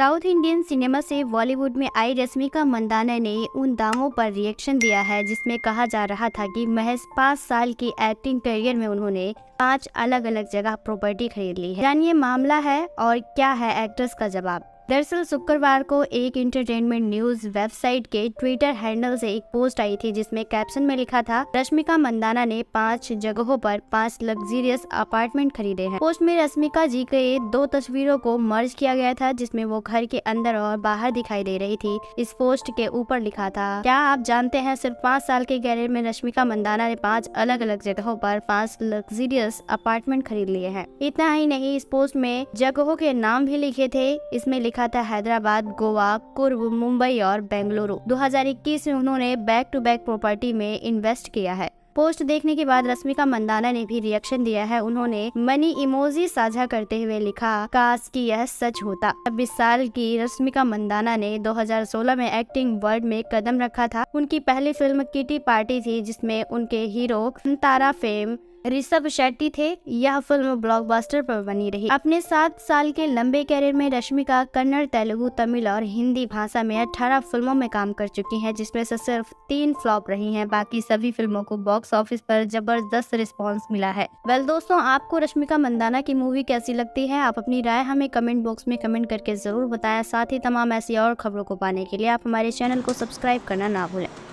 south Indian cinema से बॉलीवुड में आई रश्मिका मंदाना ने उन दामों पर रिएक्शन दिया है जिसमें कहा जा रहा था कि महज पाँच साल की एक्टिंग करियर में उन्होंने पांच अलग अलग जगह प्रॉपर्टी खरीद ली है जानिए मामला है और क्या है एक्ट्रेस का जवाब दरअसल शुक्रवार को एक इंटरटेनमेंट न्यूज वेबसाइट के ट्विटर हैंडल से एक पोस्ट आई थी जिसमें कैप्शन में लिखा था रश्मिका मंदाना ने पांच जगहों पर पांच लग्जरियस अपार्टमेंट खरीदे हैं पोस्ट में रश्मिका जी के दो तस्वीरों को मर्ज किया गया था जिसमें वो घर के अंदर और बाहर दिखाई दे रही थी इस पोस्ट के ऊपर लिखा था क्या आप जानते हैं सिर्फ पाँच साल के कैरियर में रश्मिका मंदाना ने पाँच अलग अलग जगहों पर पाँच लग्जरियस अपार्टमेंट खरीद लिए हैं इतना ही नहीं इस पोस्ट में जगहों के नाम भी लिखे थे इसमें लिखा रखा था हैदराबाद गोवा कुर्व मुंबई और बेंगलुरु 2021 में उन्होंने बैक टू बैक प्रॉपर्टी में इन्वेस्ट किया है पोस्ट देखने के बाद रश्मिका मंदाना ने भी रिएक्शन दिया है उन्होंने मनी इमोजी साझा करते हुए लिखा काश कि यह सच होता छब्बीस साल की रश्मिका मंदाना ने 2016 में एक्टिंग वर्ल्ड में कदम रखा था उनकी पहली फिल्म किटी पार्टी थी जिसमें उनके हीरो तारा फेम ऋषभ शेट्टी थे यह फिल्म ब्लॉकबस्टर पर बनी रही अपने सात साल के लंबे कैरियर में रश्मिका कन्नड़ तेलुगु तमिल और हिंदी भाषा में 18 फिल्मों में काम कर चुकी हैं जिसमें से सिर्फ तीन फ्लॉप रही हैं बाकी सभी फिल्मों को बॉक्स ऑफिस पर जबरदस्त रिस्पांस मिला है वेल दोस्तों आपको रश्मिका मंदाना की मूवी कैसी लगती है आप अपनी राय हमें कमेंट बॉक्स में कमेंट करके जरूर बताया साथ ही तमाम ऐसी और खबरों को पाने के लिए आप हमारे चैनल को सब्सक्राइब करना ना भूलें